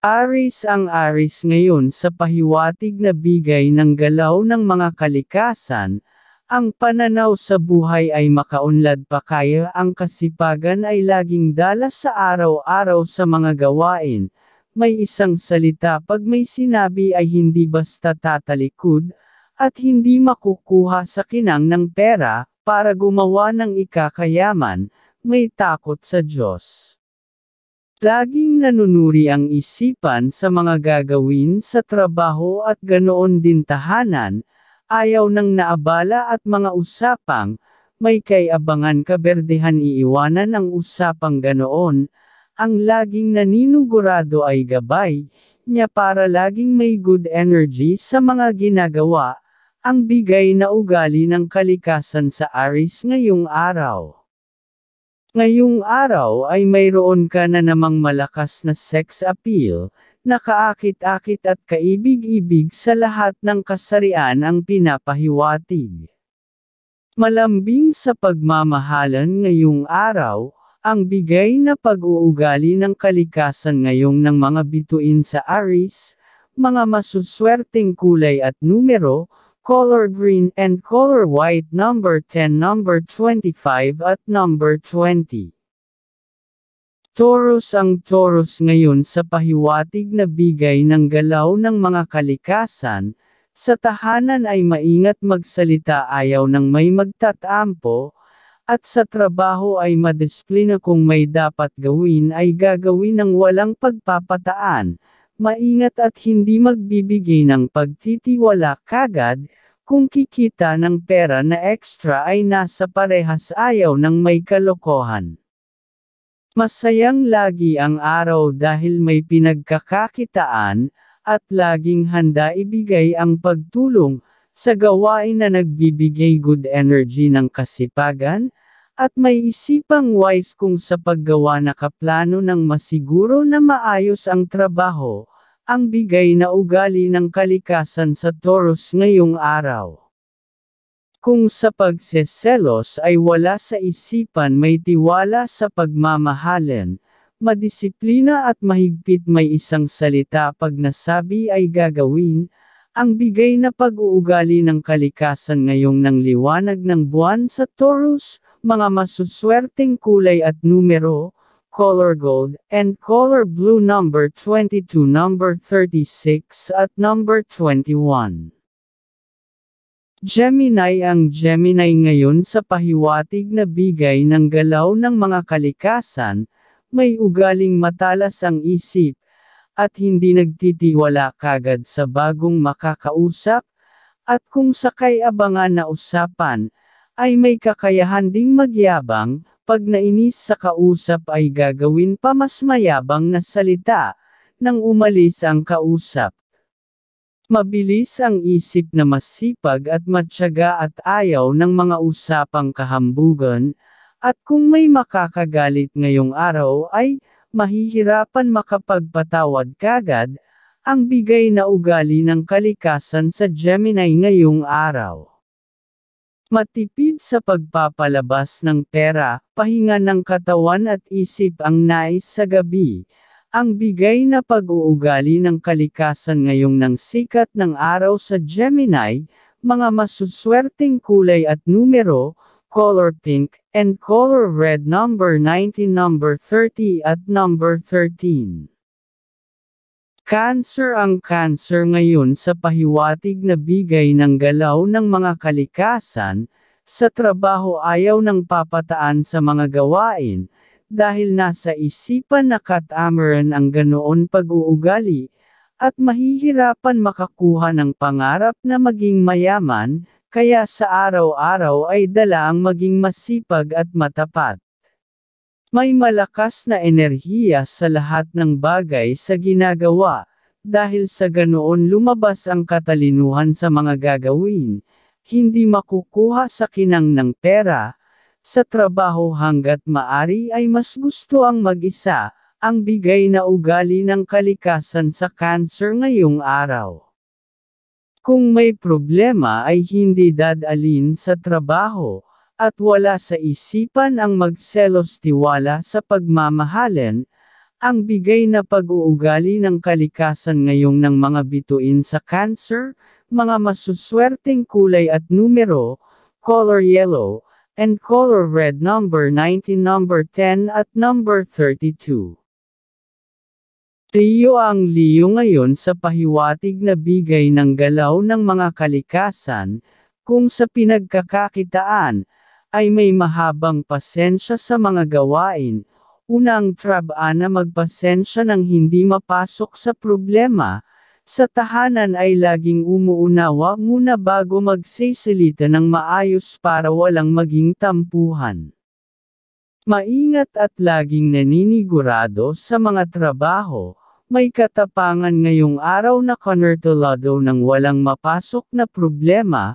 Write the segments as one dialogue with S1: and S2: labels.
S1: Aris ang aris ngayon sa pahiwatig na bigay ng galaw ng mga kalikasan, ang pananaw sa buhay ay makaunlad pa kaya ang kasipagan ay laging dala sa araw-araw sa mga gawain, may isang salita pag may sinabi ay hindi basta tatalikod, at hindi makukuha sa kinang ng pera, para gumawa ng ikakayaman, may takot sa Diyos. Laging nanunuri ang isipan sa mga gagawin sa trabaho at ganoon din tahanan, ayaw nang naabala at mga usapang, may kayabangan kaberdehan iiwanan ang usapang ganoon, ang laging naninugurado ay gabay, niya para laging may good energy sa mga ginagawa, ang bigay na ugali ng kalikasan sa Aris ngayong araw. Ngayong araw ay mayroon ka na namang malakas na sex appeal, nakaakit-akit at kaibig-ibig sa lahat ng kasarian ang pinapahiwatig. Malambing sa pagmamahalan ngayong araw, ang bigay na pag-uugali ng kalikasan ngayong ng mga bituin sa Aries, mga masuswerteng kulay at numero, color green and color white number 10 number 25 at number 20. Taurus ang Taurus ngayon sa pahiwatig na bigay ng galaw ng mga kalikasan, sa tahanan ay maingat magsalita ayaw ng may magtatampo, at sa trabaho ay madisiplina kung may dapat gawin ay gagawin ng walang pagpapataan, maingat at hindi magbibigay ng pagtitiwala kagad, kung kikita ng pera na extra ay nasa parehas ayaw ng may kalokohan. Masayang lagi ang araw dahil may pinagkakakitaan, at laging handa ibigay ang pagtulong, sa gawain na nagbibigay good energy ng kasipagan, at may isipang wise kung sa paggawa nakaplano ng masiguro na maayos ang trabaho, ang bigay na ugali ng kalikasan sa Taurus ngayong araw. Kung sa pagseselos ay wala sa isipan may tiwala sa pagmamahalin, madisiplina at mahigpit may isang salita pag nasabi ay gagawin, ang bigay na pag-uugali ng kalikasan ngayong ng liwanag ng buwan sa Taurus, mga masuswerteng kulay at numero, color gold, and color blue number 22 number 36 at number 21. Gemini Ang Gemini ngayon sa pahiwatig na bigay ng galaw ng mga kalikasan, may ugaling matalas ang isip, at hindi nagtitiwala kagad sa bagong makakausap, at kung sakay abangan na usapan, ay may kakayahan ding magyabang, pag nainis sa kausap ay gagawin pa mas mayabang na salita, nang umalis ang kausap. Mabilis ang isip na masipag at matyaga at ayaw ng mga usapang kahambugan, at kung may makakagalit ngayong araw ay, mahihirapan makapagpatawad kagad, ang bigay na ugali ng kalikasan sa Gemini ngayong araw. Matipid sa pagpapalabas ng pera, pahinga ng katawan at isip ang nais sa gabi. Ang bigay na pag-uugali ng kalikasan ngayong ng sikat ng araw sa Gemini, mga masuswerteng kulay at numero, color pink, and color red number 19 number 30 at number 13. Cancer ang cancer ngayon sa pahiwatig na bigay ng galaw ng mga kalikasan, sa trabaho ayaw ng papataan sa mga gawain, dahil nasa isipan na katamaran ang ganoon pag-uugali, at mahihirapan makakuha ng pangarap na maging mayaman, kaya sa araw-araw ay dala ang maging masipag at matapat. May malakas na enerhiya sa lahat ng bagay sa ginagawa, dahil sa ganoon lumabas ang katalinuhan sa mga gagawin, hindi makukuha sa kinang ng pera, sa trabaho hanggat maari ay mas gusto ang mag-isa, ang bigay na ugali ng kalikasan sa cancer ngayong araw. Kung may problema ay hindi dadalin sa trabaho, at wala sa isipan ang magselos tiwala sa pagmamahalin, ang bigay na pag-uugali ng kalikasan ngayong ng mga bituin sa cancer, mga masuswerteng kulay at numero, color yellow, and color red number 19 number 10 at number 32. Tiyo ang liyo ngayon sa pahiwatig na bigay ng galaw ng mga kalikasan, kung sa pinagkakakitaan, ay may mahabang pasensya sa mga gawain. Unang traba na magpasensya ng hindi mapasok sa problema, sa tahanan ay laging umuunawa muna bago magsisalita ng maayos para walang maging tampuhan. Maingat at laging naninigurado sa mga trabaho, may katapangan ngayong araw na konertulado ng walang mapasok na problema,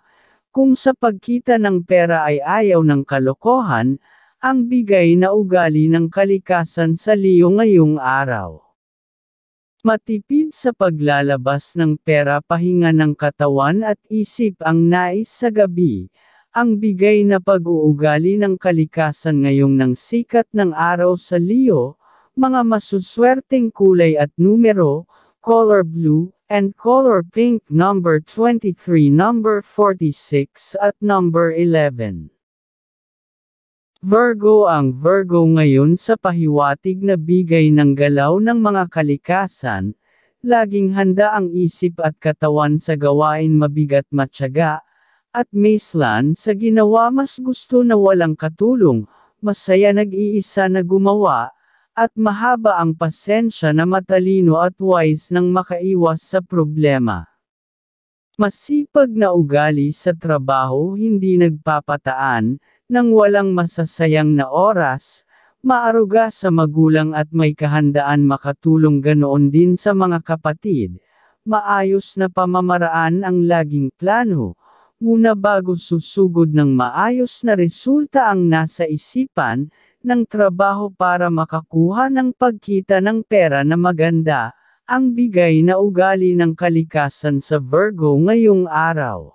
S1: kung sa pagkita ng pera ay ayaw ng kalokohan, ang bigay na ugali ng kalikasan sa liyo ngayong araw. Matipid sa paglalabas ng pera pahinga ng katawan at isip ang nais sa gabi, ang bigay na pag-uugali ng kalikasan ngayong ng sikat ng araw sa liyo, mga masuswerteng kulay at numero, color blue, and color pink number 23 number 46 at number 11. Virgo ang Virgo ngayon sa pahiwatig na bigay ng galaw ng mga kalikasan, laging handa ang isip at katawan sa gawain mabigat matyaga, at mislan sa ginawa mas gusto na walang katulong, masaya nag-iisa na gumawa, at mahaba ang pasensya na matalino at wise nang makaiwas sa problema. Masipag na ugali sa trabaho hindi nagpapataan, nang walang masasayang na oras, maaruga sa magulang at may kahandaan makatulong ganoon din sa mga kapatid, maayos na pamamaraan ang laging plano, muna bago susugod ng maayos na resulta ang nasa isipan, ng trabaho para makakuha ng pagkita ng pera na maganda, ang bigay na ugali ng kalikasan sa Virgo ngayong araw.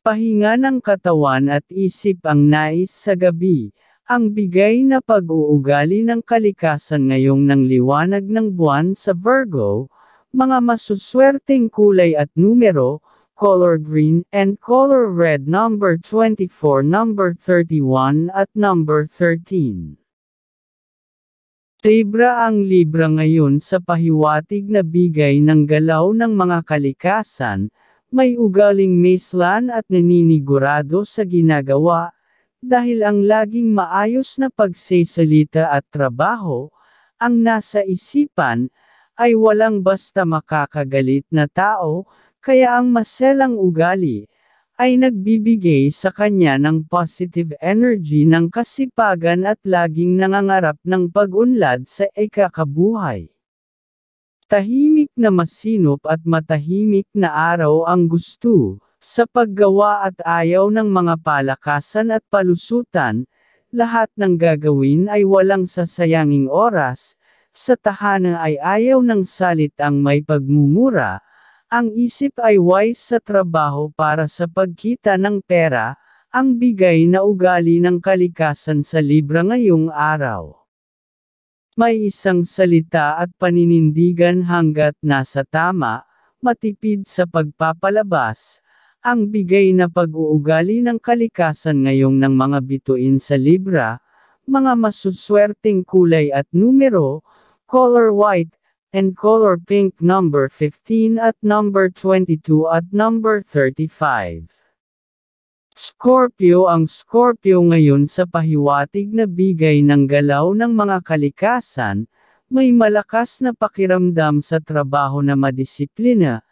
S1: Pahinga ng katawan at isip ang nais sa gabi, ang bigay na pag-uugali ng kalikasan ngayong ng liwanag ng buwan sa Virgo, mga masuswerteng kulay at numero, color green, and color red number 24, number 31 at number 13. Libra ang Libra ngayon sa pahiwatig na bigay ng galaw ng mga kalikasan, may ugaling meslan at naninigurado sa ginagawa, dahil ang laging maayos na pagsesalita at trabaho, ang nasa isipan, ay walang basta makakagalit na tao, kaya ang maselang ugali, ay nagbibigay sa kanya ng positive energy ng kasipagan at laging nangangarap ng pag-unlad sa ikakabuhay. Tahimik na masinop at matahimik na araw ang gusto, sa paggawa at ayaw ng mga palakasan at palusutan, lahat ng gagawin ay walang sasayanging oras, sa tahanan ay ayaw ng salitang may pagmumura, ang isip ay wise sa trabaho para sa pagkita ng pera, ang bigay na ugali ng kalikasan sa Libra ngayong araw. May isang salita at paninindigan hanggat nasa tama, matipid sa pagpapalabas, ang bigay na pag-uugali ng kalikasan ngayong ng mga bituin sa Libra, mga masuswerteng kulay at numero, color white and color pink number 15 at number 22 at number 35. Scorpio Ang Scorpio ngayon sa pahiwatig na bigay ng galaw ng mga kalikasan, may malakas na pakiramdam sa trabaho na madisiplina,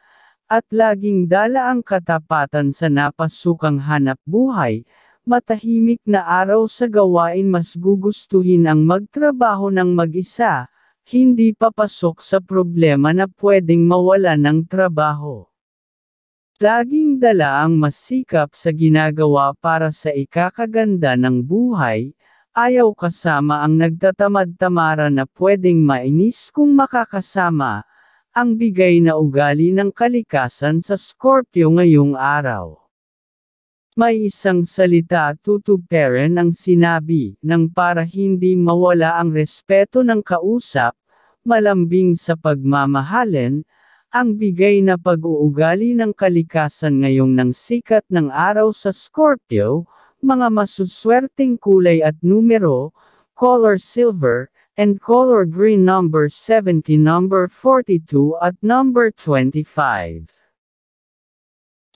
S1: at laging dala ang katapatan sa napasukang hanap buhay, matahimik na araw sa gawain mas gugustuhin ang magtrabaho ng mag-isa, hindi papasok sa problema na pwedeng mawala ng trabaho. Laging dala ang masikap sa ginagawa para sa ikakaganda ng buhay, ayaw kasama ang nagtatamad-tamara na pwedeng mainis kung makakasama, ang bigay na ugali ng kalikasan sa Scorpio ngayong araw. May isang salita tutuperin ang sinabi nang para hindi mawala ang respeto ng kausap, malambing sa pagmamahalin, ang bigay na pag-uugali ng kalikasan ngayong ng sikat ng araw sa Scorpio, mga masuswerteng kulay at numero, color silver, and color green number 70 number 42 at number 25.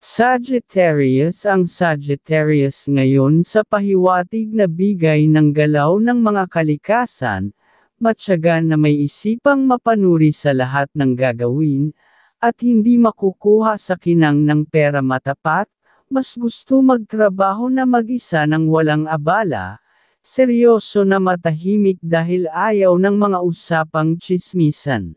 S1: Sagittarius Ang Sagittarius ngayon sa pahiwatig na bigay ng galaw ng mga kalikasan, matyaga na may isipang mapanuri sa lahat ng gagawin, at hindi makukuha sa kinang ng pera matapat, mas gusto magtrabaho na mag-isa ng walang abala, seryoso na matahimik dahil ayaw ng mga usapang chismisan.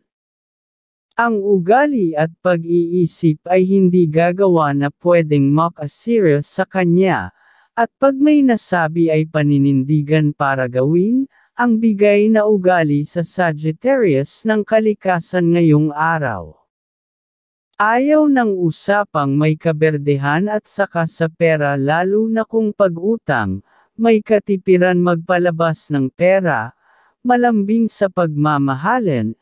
S1: Ang ugali at pag-iisip ay hindi gagawa na pwedeng makasiryo sa kanya, at pag may nasabi ay paninindigan para gawin, ang bigay na ugali sa Sagittarius ng kalikasan ngayong araw. Ayaw ng usapang may kaberdehan at saka sa pera lalo na kung pag-utang, may katipiran magpalabas ng pera, malambing sa pagmamahalin,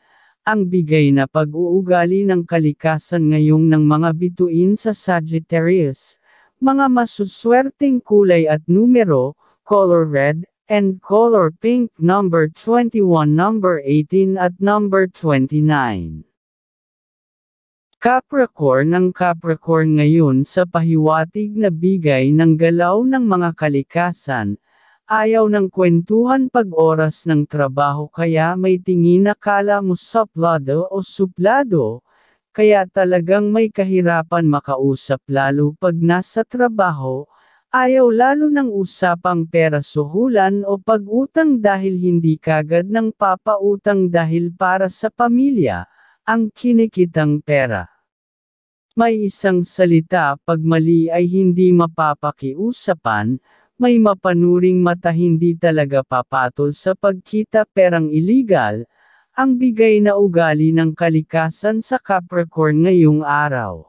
S1: ang bigay na pag-uugali ng kalikasan ngayong ng mga bituin sa Sagittarius. Mga masuswerteng kulay at numero, color red, and color pink number 21, number 18 at number 29. Capricorn ng Capricorn ngayon sa pahiwatig na bigay ng galaw ng mga kalikasan, Ayaw ng kwentuhan pag oras ng trabaho kaya may tingin akala mo suplado o suplado, kaya talagang may kahirapan makausap lalo pag nasa trabaho, ayaw lalo ng usapang pera suhulan o pag-utang dahil hindi kagad ng papautang dahil para sa pamilya, ang kinikitang pera. May isang salita pag mali ay hindi mapapakiusapan, may mapanuring mata hindi talaga papatol sa pagkita perang illegal, ang bigay na ugali ng kalikasan sa Capricorn ngayong araw.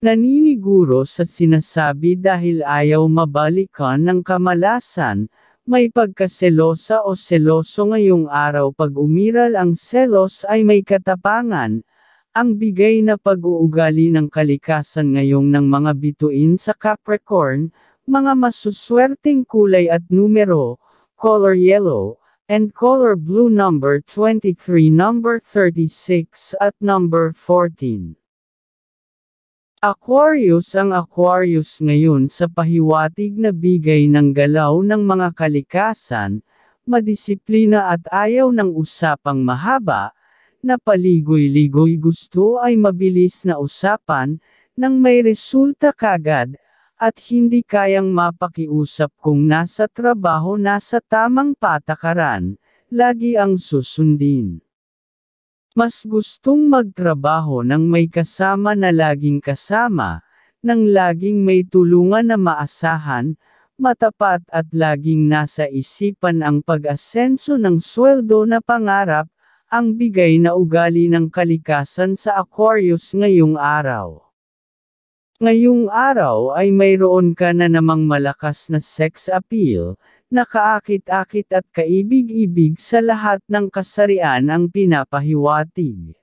S1: Naniniguro sa sinasabi dahil ayaw mabalikan ng kamalasan, may pagkaselosa o seloso ngayong araw pag umiral ang selos ay may katapangan, ang bigay na pag-uugali ng kalikasan ngayong ng mga bituin sa Capricorn, mga masuswerteng kulay at numero, color yellow, and color blue number 23, number 36 at number 14. Aquarius Ang Aquarius ngayon sa pahiwatig na bigay ng galaw ng mga kalikasan, madisiplina at ayaw ng usapang mahaba, na paligoy-ligoy gusto ay mabilis na usapan, nang may resulta kagad, at hindi kayang mapakiusap kung nasa trabaho nasa tamang patakaran, lagi ang susundin. Mas gustong magtrabaho ng may kasama na laging kasama, nang laging may tulungan na maasahan, matapat at laging nasa isipan ang pag-asenso ng sweldo na pangarap, ang bigay na ugali ng kalikasan sa Aquarius ngayong araw. Ngayong araw ay mayroon ka na namang malakas na sex appeal, nakaakit-akit at kaibig-ibig sa lahat ng kasarian ang pinapahiwatig.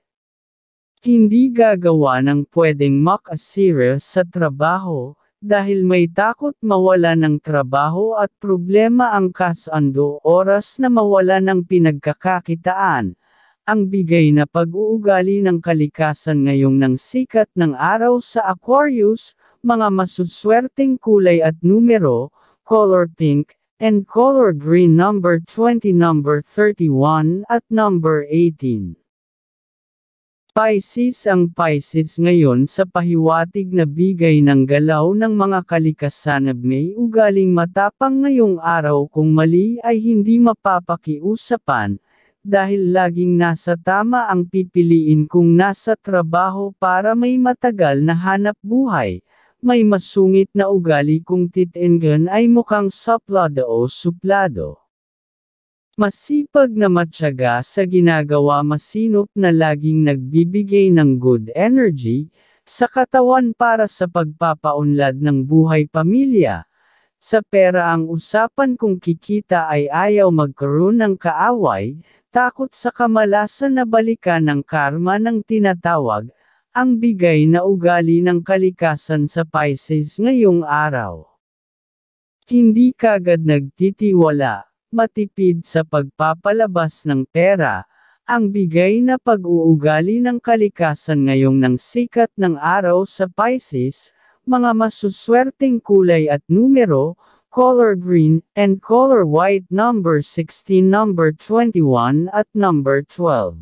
S1: Hindi gagawa ng pwedeng mock a serious sa trabaho, dahil may takot mawala ng trabaho at problema ang kasando oras na mawala ng pinagkakakitaan, ang bigay na pag-uugali ng kalikasan ngayong ng sikat ng araw sa Aquarius, mga masuswerteng kulay at numero, color pink, and color green number 20 number 31 at number 18. Pisces ang Pisces ngayon sa pahiwatig na bigay ng galaw ng mga kalikasanab may ugaling matapang ngayong araw kung mali ay hindi mapapakiusapan, dahil laging nasa tama ang pipiliin kung nasa trabaho para may matagal na hanap buhay. May masungit na ugali kung titengan ay mukhang suplado o suplado. Masipag na matyaga sa ginagawa masinop na laging nagbibigay ng good energy, sa katawan para sa pagpapaunlad ng buhay pamilya, sa pera ang usapan kung kikita ay ayaw magkaroon ng kaaway, Takot sa kamalasan na balikan ng karma ng tinatawag, ang bigay na ugali ng kalikasan sa Pisces ngayong araw. Hindi kagad nagtitiwala, matipid sa pagpapalabas ng pera, ang bigay na pag-uugali ng kalikasan ngayong ng sikat ng araw sa Pisces, mga masuswerteng kulay at numero, color green, and color white number 16 number 21 at number 12.